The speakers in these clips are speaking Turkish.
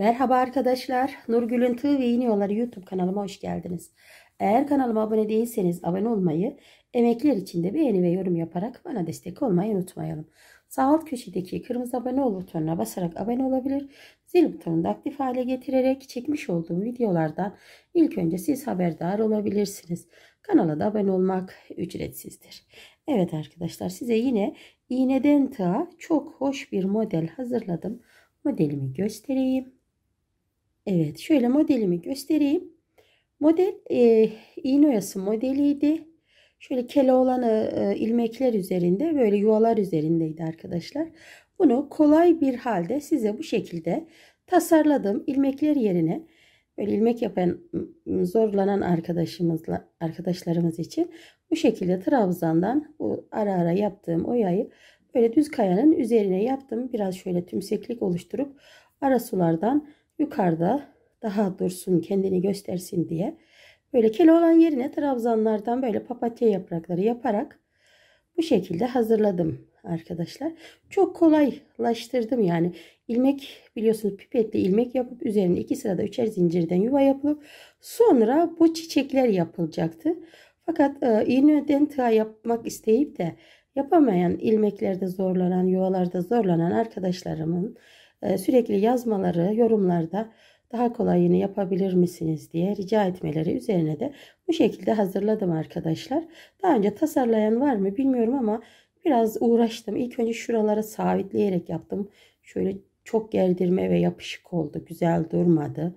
Merhaba arkadaşlar. Nurgül'ün Tığ ve İğne Yolları YouTube kanalıma hoş geldiniz. Eğer kanalıma abone değilseniz abone olmayı, emekler için de beğeni ve yorum yaparak bana destek olmayı unutmayalım. Sağ alt köşedeki kırmızı abone ol butonuna basarak abone olabilir, zil butonunu da aktif hale getirerek çekmiş olduğum videolardan ilk önce siz haberdar olabilirsiniz. Kanala da abone olmak ücretsizdir. Evet arkadaşlar size yine iğneden tığa çok hoş bir model hazırladım. Modelimi göstereyim. Evet şöyle modelimi göstereyim. Model e, iğne oyası modeliydi. Şöyle Keloğlan'ı e, ilmekler üzerinde böyle yuvalar üzerindeydi arkadaşlar. Bunu kolay bir halde size bu şekilde tasarladım. İlmekler yerine böyle ilmek yapan zorlanan arkadaşımızla arkadaşlarımız için bu şekilde trabzandan bu ara ara yaptığım oyayı böyle düz kayanın üzerine yaptım. Biraz şöyle tümseklik oluşturup ara sulardan yukarıda daha dursun kendini göstersin diye böyle kele olan yerine trabzanlardan böyle papatya yaprakları yaparak bu şekilde hazırladım arkadaşlar. Çok kolaylaştırdım yani. ilmek biliyorsunuz pipetle ilmek yapıp üzerine iki sırada üçer zincirden yuva yapılıp sonra bu çiçekler yapılacaktı. Fakat e, iğneden tığ yapmak isteyip de yapamayan ilmeklerde zorlanan yuvalarda zorlanan arkadaşlarımın ee, sürekli yazmaları yorumlarda daha kolayını yapabilir misiniz diye rica etmeleri üzerine de bu şekilde hazırladım arkadaşlar. Daha önce tasarlayan var mı bilmiyorum ama biraz uğraştım. İlk önce şuraları sabitleyerek yaptım. Şöyle çok gerdirme ve yapışık oldu. Güzel durmadı.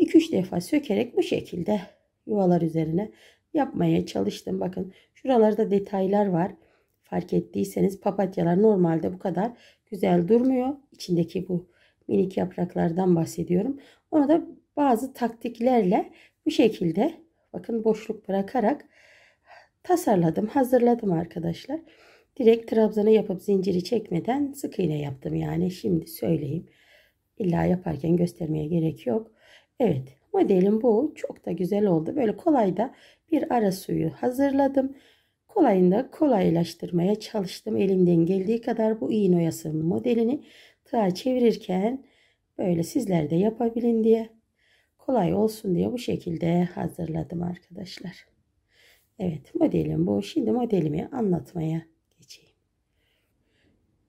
2-3 ee, defa sökerek bu şekilde yuvalar üzerine yapmaya çalıştım. Bakın şuralarda detaylar var. Fark ettiyseniz papatyalar normalde bu kadar güzel durmuyor. İçindeki bu minik yapraklardan bahsediyorum. Onu da bazı taktiklerle bu şekilde bakın boşluk bırakarak tasarladım, hazırladım arkadaşlar. Direkt trabzanı yapıp zinciri çekmeden sık iğne yaptım. Yani şimdi söyleyeyim. İlla yaparken göstermeye gerek yok. Evet modelim bu. Çok da güzel oldu. Böyle kolay da bir ara suyu hazırladım. Kolayında kolaylaştırmaya çalıştım. Elimden geldiği kadar bu iğne oyasının modelini tığa çevirirken böyle sizler de yapabilin diye kolay olsun diye bu şekilde hazırladım arkadaşlar. Evet modelim bu. Şimdi modelimi anlatmaya geçeyim.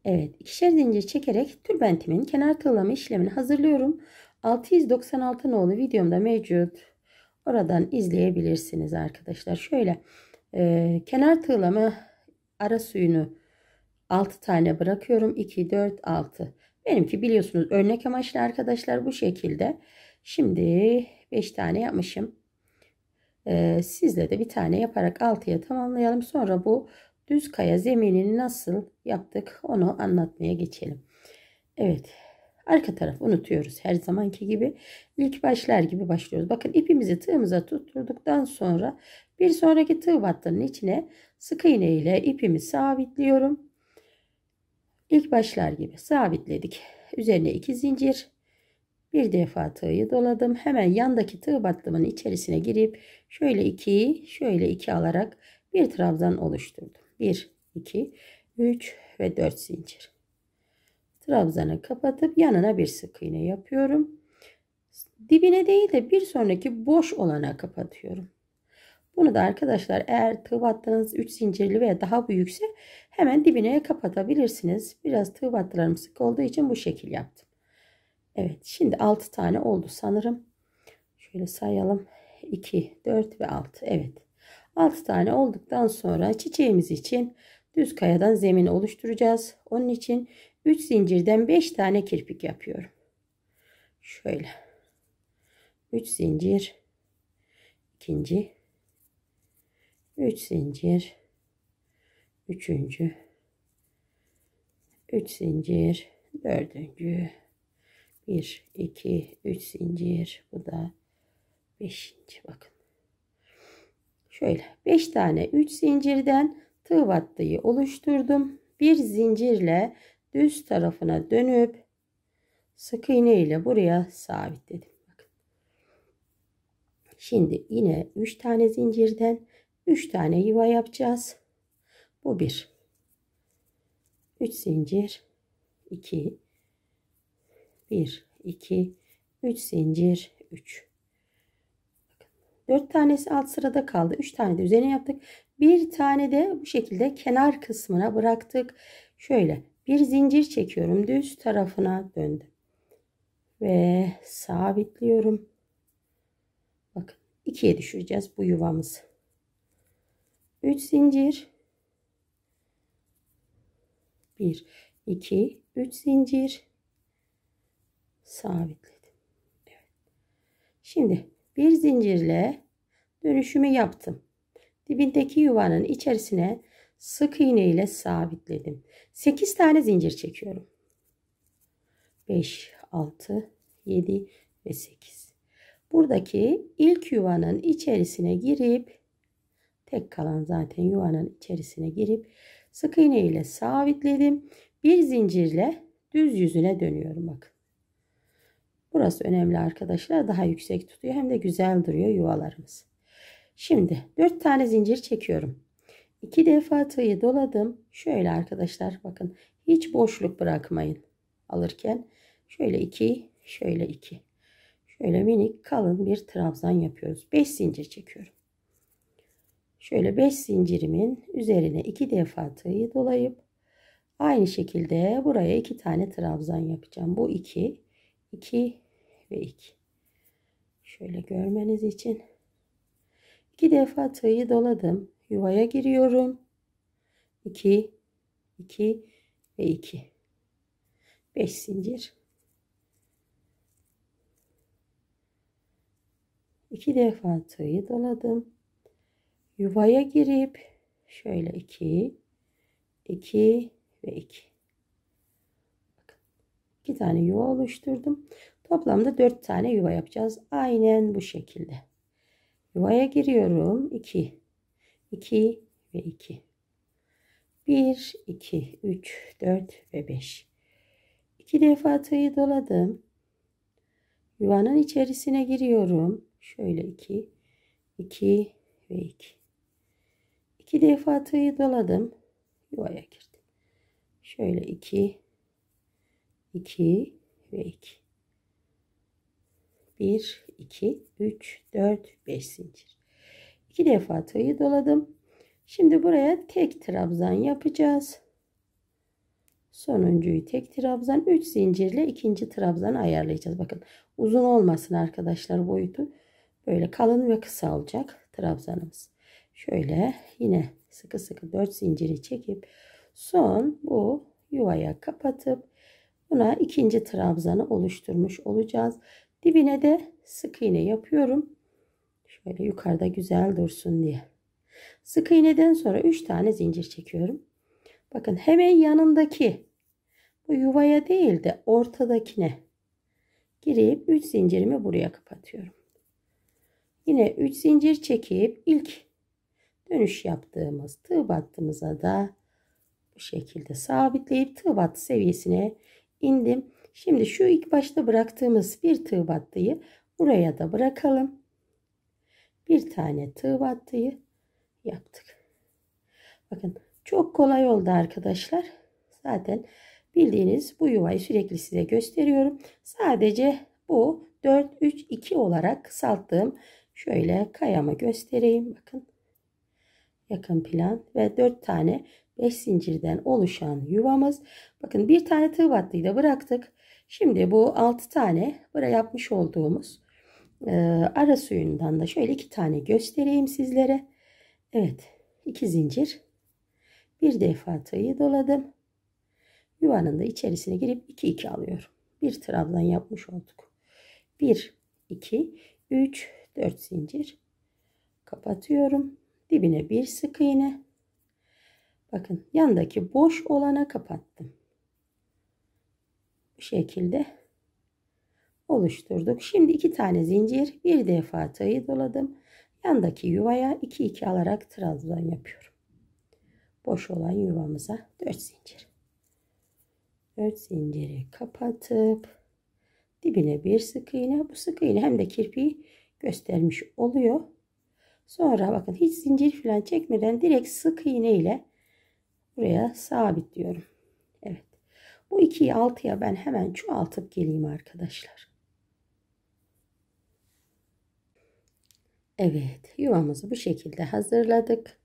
Evet ikişer zincir çekerek tülbentimin kenar tığlama işlemini hazırlıyorum. 696 nolu videomda mevcut. Oradan izleyebilirsiniz arkadaşlar. Şöyle ee, kenar tığlama ara suyunu 6 tane bırakıyorum. 2, 4, 6. Benimki biliyorsunuz örnek amaçlı arkadaşlar bu şekilde. Şimdi 5 tane yapmışım. Ee, sizle de bir tane yaparak 6'ya tamamlayalım. Sonra bu düz kaya zeminini nasıl yaptık onu anlatmaya geçelim. Evet Arka taraf unutuyoruz her zamanki gibi. İlk başlar gibi başlıyoruz. Bakın ipimizi tığımıza tutturduktan sonra bir sonraki tığ battının içine sık iğne ile ipimi sabitliyorum. İlk başlar gibi sabitledik. Üzerine iki zincir. Bir defa tığı doladım. Hemen yandaki tığ battımın içerisine girip şöyle iki, şöyle iki alarak bir trabzan oluşturdum. Bir, iki, üç ve dört zincir trabzanı kapatıp yanına bir sık iğne yapıyorum. Dibine değil de bir sonraki boş olana kapatıyorum. Bunu da arkadaşlar eğer tığ battığınız 3 zincirli veya daha büyükse hemen dibine kapatabilirsiniz. Biraz tığ battılarım sık olduğu için bu şekil yaptım. Evet şimdi 6 tane oldu sanırım. Şöyle sayalım. 2, 4 ve 6. Evet. 6 tane olduktan sonra çiçeğimiz için düz kayadan zemin oluşturacağız. Onun için 3 zincirden 5 tane kirpik yapıyorum. Şöyle. 3 zincir ikinci 3 zincir üçüncü 3 zincir dördüncü 1 2 3 zincir bu da 5. bakın. Şöyle 5 tane 3 zincirden tığ battıyı oluşturdum. Bir zincirle düz tarafına dönüp sık iğne ile buraya sabitledim. Bakın. Şimdi yine 3 tane zincirden 3 tane yuva yapacağız. Bu 1. 3 zincir 2 1 2 3 zincir 3. 4 tanesi alt sırada kaldı. 3 tane de üzerine yaptık. Bir tane de bu şekilde kenar kısmına bıraktık. Şöyle bir zincir çekiyorum düz tarafına döndüm ve sabitliyorum bakın ikiye düşüreceğiz bu yuvamız. 3 zincir 1 2 3 zincir sabitledim evet. şimdi bir zincirle dönüşümü yaptım dibindeki yuvanın içerisine sık iğne ile sabitledim. 8 tane zincir çekiyorum. 5, 6, 7 ve 8. Buradaki ilk yuvanın içerisine girip tek kalan zaten yuvanın içerisine girip sık iğne ile sabitledim. Bir zincirle düz yüzüne dönüyorum bakın. Burası önemli arkadaşlar. Daha yüksek tutuyor hem de güzel duruyor yuvalarımız. Şimdi 4 tane zincir çekiyorum. İki defa tığı doladım. Şöyle arkadaşlar bakın hiç boşluk bırakmayın alırken. Şöyle iki, şöyle iki. Şöyle minik kalın bir trabzan yapıyoruz. 5 zincir çekiyorum. Şöyle 5 zincirimin üzerine iki defa tığı dolayıp aynı şekilde buraya iki tane trabzan yapacağım. Bu iki, iki ve iki. Şöyle görmeniz için iki defa tığı doladım yuvaya giriyorum. 2 2 ve 2 5 zincir 2 defa tığı doladım. Yuvaya girip şöyle 2 2 ve 2 Bakın, 2 tane yuva oluşturdum. Toplamda 4 tane yuva yapacağız. Aynen bu şekilde. Yuvaya giriyorum. 2 2 ve 2. 1, 2, 3, 4 ve 5. 2 defa tığı doladım. Yuvanın içerisine giriyorum. Şöyle 2, 2 ve 2. 2 defa tığı doladım. Yuvaya girdim. Şöyle 2, 2 ve 2. 1, 2, 3, 4, 5 zincir. 2 defa tığı doladım. Şimdi buraya tek trabzan yapacağız. Sonuncuyu tek trabzan 3 zincirle ikinci trabzan ayarlayacağız. Bakın uzun olmasın arkadaşlar boyutu. Böyle kalın ve kısa olacak trabzanımız. Şöyle yine sıkı sıkı 4 zinciri çekip son bu yuvaya kapatıp buna ikinci trabzanı oluşturmuş olacağız. Dibine de sık iğne yapıyorum. Şöyle yukarıda güzel dursun diye. Sık iğneden sonra 3 tane zincir çekiyorum. Bakın hemen yanındaki bu yuvaya değil de ortadakine girip 3 zincirimi buraya kapatıyorum. Yine 3 zincir çekip ilk dönüş yaptığımız tığ battığımıza da bu şekilde sabitleyip tığ battı seviyesine indim. Şimdi şu ilk başta bıraktığımız bir tığ battıyı buraya da bırakalım bir tane tığ battıyı yaptık. Bakın çok kolay oldu arkadaşlar. Zaten bildiğiniz bu yuvayı sürekli size gösteriyorum. Sadece bu 4-3-2 olarak kısalttığım şöyle kayamı göstereyim. Bakın yakın plan ve 4 tane 5 zincirden oluşan yuvamız. Bakın bir tane tığ battıyı da bıraktık. Şimdi bu 6 tane buraya yapmış olduğumuz ee, ara suyundan da şöyle iki tane göstereyim sizlere. Evet iki zincir bir defa tığ'ı doladım. Yuvanın da içerisine girip 2 2 alıyorum. Bir trabzan yapmış olduk. 1 2 3 4 zincir kapatıyorum. Dibine bir sık iğne. Bakın yandaki boş olana kapattım. Bu şekilde oluşturduk. Şimdi iki tane zincir bir defa tığı doladım. Yandaki yuvaya 2 2 alarak trabzan yapıyorum. Boş olan yuvamıza 4 zincir. 4 zinciri kapatıp dibine bir sık iğne. Bu sık iğne hem de kirpiği göstermiş oluyor. Sonra bakın hiç zincir falan çekmeden direkt sık iğne ile buraya sabitliyorum. Evet. Bu 2'yi 6'ya ben hemen çoğaltıp geleyim arkadaşlar. Evet yuvamızı bu şekilde hazırladık.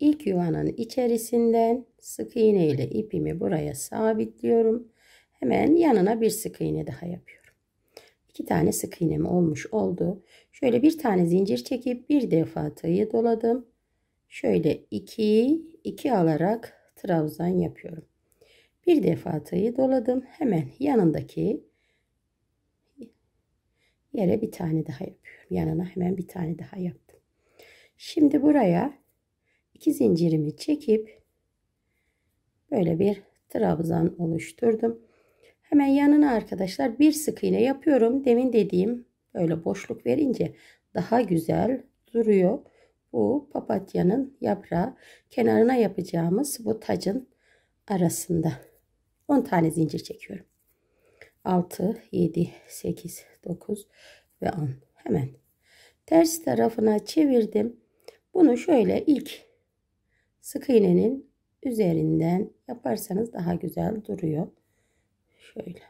İlk yuvanın içerisinden sık iğne ile ipimi buraya sabitliyorum. Hemen yanına bir sık iğne daha yapıyorum. İki tane sık iğnem olmuş oldu. Şöyle bir tane zincir çekip bir defa tığı doladım. Şöyle iki, iki alarak trabzan yapıyorum. Bir defa tığı doladım. Hemen yanındaki yere bir tane daha yapıyorum. Yanına hemen bir tane daha yaptım. Şimdi buraya iki zincirimi çekip böyle bir trabzan oluşturdum. Hemen yanına arkadaşlar bir sık iğne yapıyorum. Demin dediğim böyle boşluk verince daha güzel duruyor. Bu papatyanın yaprağı kenarına yapacağımız bu tacın arasında 10 tane zincir çekiyorum. 6 7 8 9 ve 10 hemen ters tarafına çevirdim bunu şöyle ilk sık iğnenin üzerinden yaparsanız daha güzel duruyor şöyle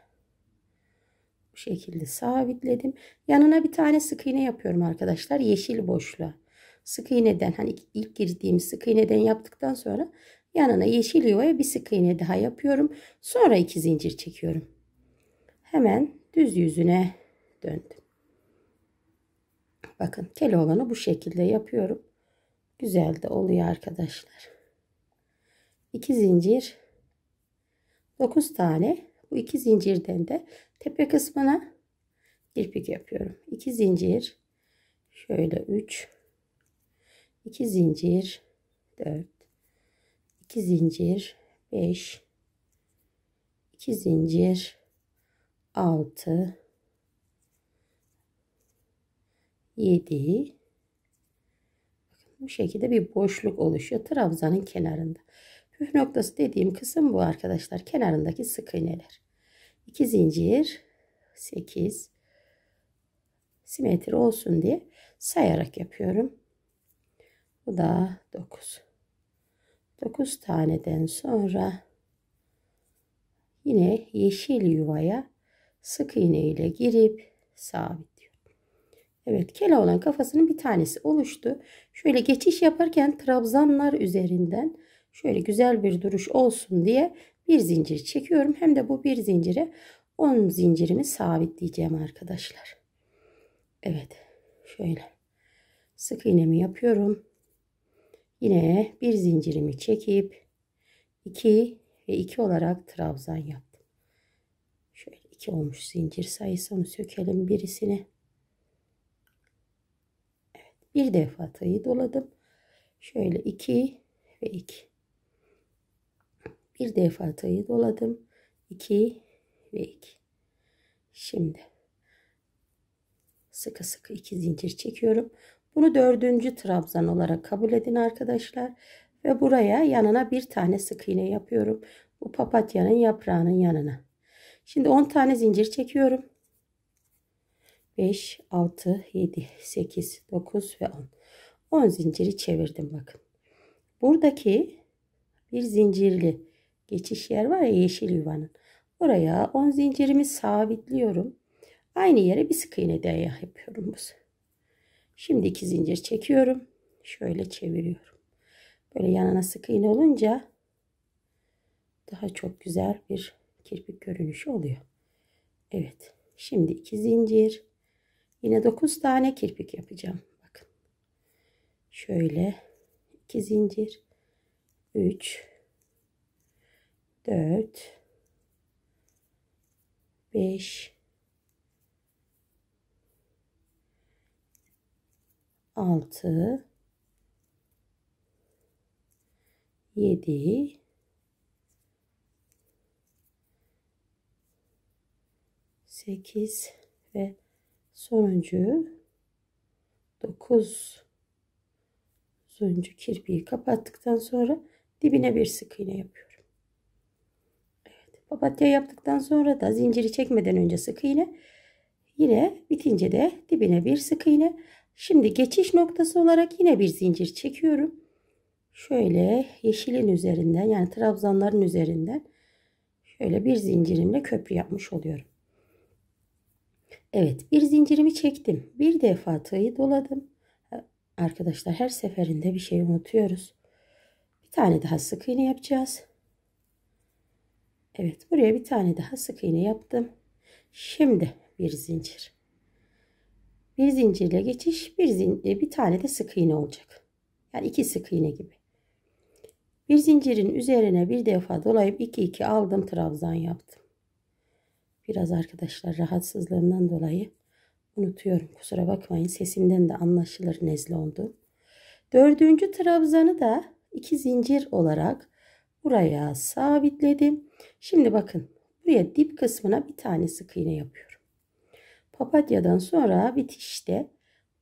bu şekilde sabitledim yanına bir tane sık iğne yapıyorum arkadaşlar yeşil boşluğa sık iğneden hani ilk girdiğim sık iğneden yaptıktan sonra yanına yeşil yuvaya bir sık iğne daha yapıyorum sonra iki zincir çekiyorum hemen düz yüzüne döndüm. Bakın Keloğlan'ı bu şekilde yapıyorum. Güzel de oluyor arkadaşlar. 2 zincir 9 tane bu iki zincirden de tepe kısmına kirpik yapıyorum. 2 zincir şöyle 3 2 zincir 4 2 zincir 5 2 zincir 6 7 bu şekilde bir boşluk oluşuyor trabzanın kenarında. Püf noktası dediğim kısım bu arkadaşlar. Kenarındaki sık iğneler. 2 zincir 8 simetri olsun diye sayarak yapıyorum. Bu da 9. 9 taneden sonra yine yeşil yuvaya sık iğne ile girip sabitliyorum. Evet kele olan kafasının bir tanesi oluştu. Şöyle geçiş yaparken trabzanlar üzerinden şöyle güzel bir duruş olsun diye bir zincir çekiyorum. Hem de bu bir zincire 10 zincirimi sabitleyeceğim arkadaşlar. Evet şöyle sık iğnemi yapıyorum. Yine bir zincirimi çekip 2 ve 2 olarak trabzan yap. 2 olmuş zincir sayısı. Onu sökelim birisini. Evet, bir defa tığı doladım. Şöyle 2 ve 2. Bir defa tığı doladım. 2 ve 2. Şimdi sıkı sıkı iki zincir çekiyorum. Bunu dördüncü trabzan olarak kabul edin arkadaşlar. Ve buraya yanına bir tane sık iğne yapıyorum. Bu papatyanın yaprağının yanına. Şimdi 10 tane zincir çekiyorum. 5, 6, 7, 8, 9 ve 10. 10 zinciri çevirdim bakın. Buradaki bir zincirli geçiş yer var ya yeşil yuvanın. Oraya 10 zincirimi sabitliyorum. Aynı yere bir sık iğne daya yapıyorum. Şimdi iki zincir çekiyorum. Şöyle çeviriyorum. Böyle yanına sık iğne olunca daha çok güzel bir kirpik görünüşü oluyor. Evet. Şimdi iki zincir. Yine dokuz tane kirpik yapacağım. Bakın. Şöyle iki zincir. üç, dört, beş, altı, yedi. 8 ve sonuncu 9 sonuncu kirpiği kapattıktan sonra dibine bir sık iğne yapıyorum. Evet, papatya yaptıktan sonra da zinciri çekmeden önce sık iğne yine bitince de dibine bir sık iğne. Şimdi geçiş noktası olarak yine bir zincir çekiyorum. Şöyle yeşilin üzerinden yani trabzanların üzerinden şöyle bir zincirimle köprü yapmış oluyorum. Evet bir zincirimi çektim. Bir defa tığı doladım. Arkadaşlar her seferinde bir şey unutuyoruz. Bir tane daha sık iğne yapacağız. Evet buraya bir tane daha sık iğne yaptım. Şimdi bir zincir. Bir zincirle geçiş bir, zin e, bir tane de sık iğne olacak. Yani iki sık iğne gibi. Bir zincirin üzerine bir defa dolayıp 2 2 aldım trabzan yaptım. Biraz arkadaşlar rahatsızlığımdan dolayı unutuyorum. Kusura bakmayın sesimden de anlaşılır nezle oldu. Dördüncü trabzanı da iki zincir olarak buraya sabitledim. Şimdi bakın buraya dip kısmına bir tane sık iğne yapıyorum. Papatyadan sonra bitişte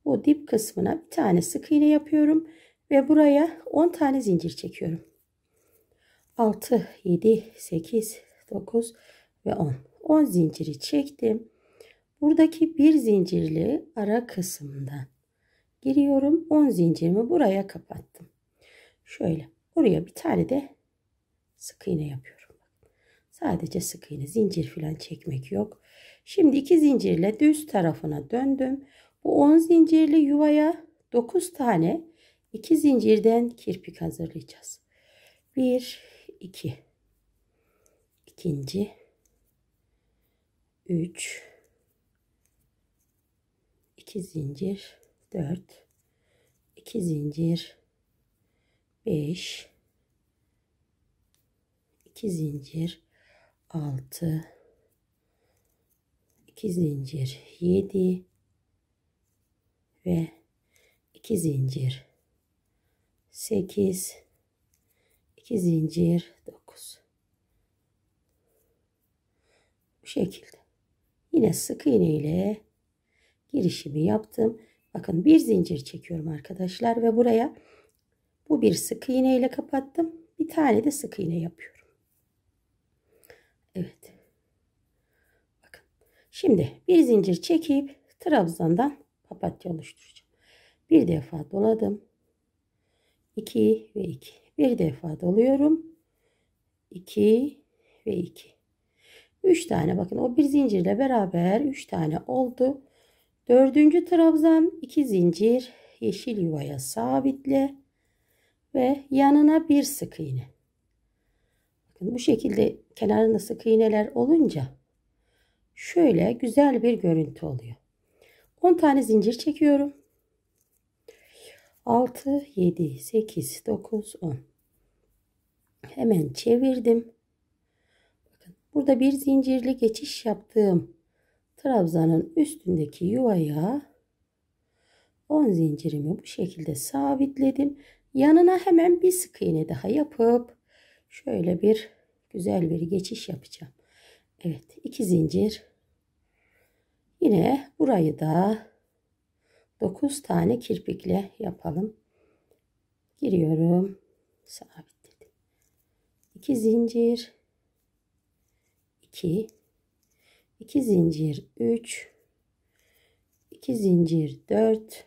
bu dip kısmına bir tane sık iğne yapıyorum ve buraya 10 tane zincir çekiyorum. 6, 7, 8, 9 ve 10. 10 zinciri çektim. Buradaki bir zincirli ara kısımdan giriyorum. 10 zincirimi buraya kapattım. Şöyle buraya bir tane de sık iğne yapıyorum. Sadece sık iğne zincir falan çekmek yok. Şimdi iki zincirle düz tarafına döndüm. Bu 10 zincirli yuvaya 9 tane 2 zincirden kirpik hazırlayacağız. 1 2 ikinci 3 2 zincir 4 2 zincir 5 2 zincir 6 2 zincir 7 ve 2 zincir 8 2 zincir 9 bu şekilde Yine sık iğne ile girişimi yaptım. Bakın bir zincir çekiyorum arkadaşlar ve buraya bu bir sık iğne ile kapattım. Bir tane de sık iğne yapıyorum. Evet. Bakın. Şimdi bir zincir çekip trabzandan papatya oluşturacağım. Bir defa doladım. 2 ve 2. Bir defa doluyorum. 2 ve 2. 3 tane bakın o bir zincirle beraber 3 tane oldu. 4. trabzan 2 zincir yeşil yuvaya sabitle ve yanına bir sık iğne. Bakın bu şekilde kenarında sık iğneler olunca şöyle güzel bir görüntü oluyor. 10 tane zincir çekiyorum. 6 7 8 9 10 hemen çevirdim Burada bir zincirli geçiş yaptığım trabzanın üstündeki yuvaya 10 zincirimi bu şekilde sabitledim. Yanına hemen bir sık iğne daha yapıp şöyle bir güzel bir geçiş yapacağım. Evet iki zincir. Yine burayı da 9 tane kirpikle yapalım. Giriyorum. Sabitledim. 2 zincir. 2 2 zincir 3 2 zincir 4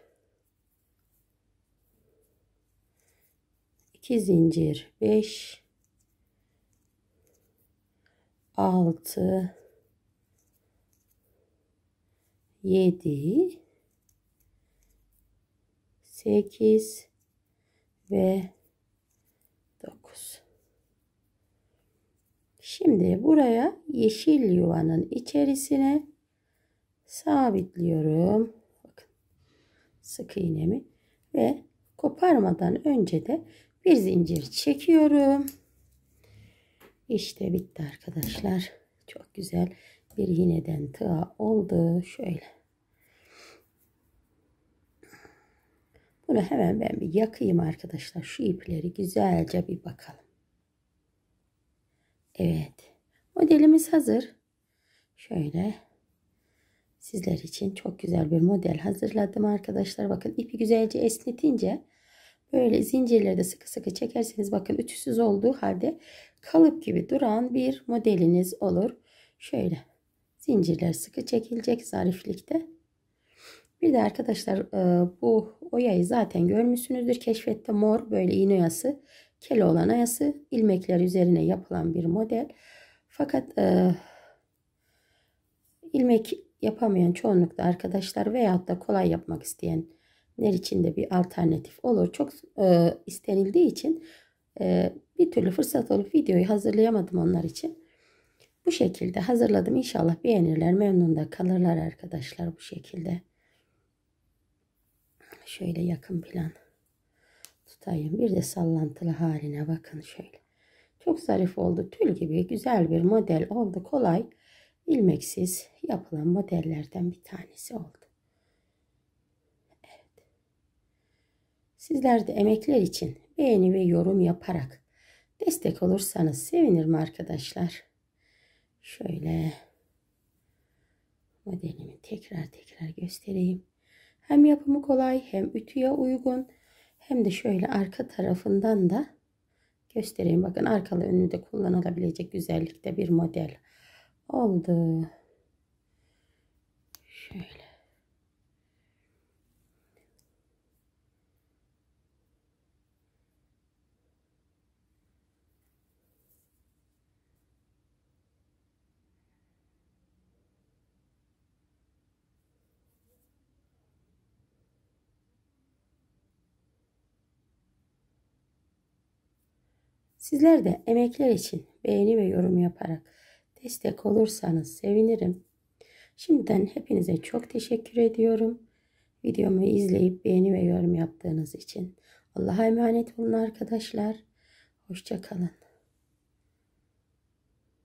2 zincir 5 6 7 8 ve 9 Şimdi buraya yeşil yuvanın içerisine sabitliyorum. Bakın sık iğnemi ve koparmadan önce de bir zincir çekiyorum. İşte bitti arkadaşlar. Çok güzel bir iğneden tığa oldu. Şöyle. Bunu hemen ben bir yakayım arkadaşlar. Şu ipleri güzelce bir bakalım. Evet. Modelimiz hazır. Şöyle sizler için çok güzel bir model hazırladım arkadaşlar. Bakın ipi güzelce esnetince böyle zincirleri de sıkı sıkı çekerseniz bakın ütüsüz olduğu halde kalıp gibi duran bir modeliniz olur. Şöyle zincirler sıkı çekilecek zariflikte. Bir de arkadaşlar e, bu oyayı zaten görmüşsünüzdür. Keşfette mor böyle iğne oyası Keloğlan ayası ilmekler üzerine yapılan bir model. Fakat e, ilmek yapamayan çoğunlukta arkadaşlar veyahut da kolay yapmak isteyenler için de bir alternatif olur. Çok e, istenildiği için e, bir türlü fırsat olup videoyu hazırlayamadım onlar için. Bu şekilde hazırladım. İnşallah beğenirler. Memnun da kalırlar arkadaşlar bu şekilde. Şöyle yakın plan tutayım. Bir de sallantılı haline bakın şöyle. Çok zarif oldu. Tül gibi güzel bir model oldu. Kolay, ilmeksiz yapılan modellerden bir tanesi oldu. Evet. Sizler de emekler için beğeni ve yorum yaparak destek olursanız sevinirim arkadaşlar. Şöyle modelimi tekrar tekrar göstereyim. Hem yapımı kolay hem ütüye uygun hem de şöyle arka tarafından da göstereyim. Bakın arkalı önlü de kullanılabilecek güzellikte bir model oldu. Şöyle Sizler de emekler için beğeni ve yorum yaparak destek olursanız sevinirim. Şimdiden hepinize çok teşekkür ediyorum. Videomu izleyip beğeni ve yorum yaptığınız için. Allah'a emanet olun arkadaşlar. Hoşçakalın.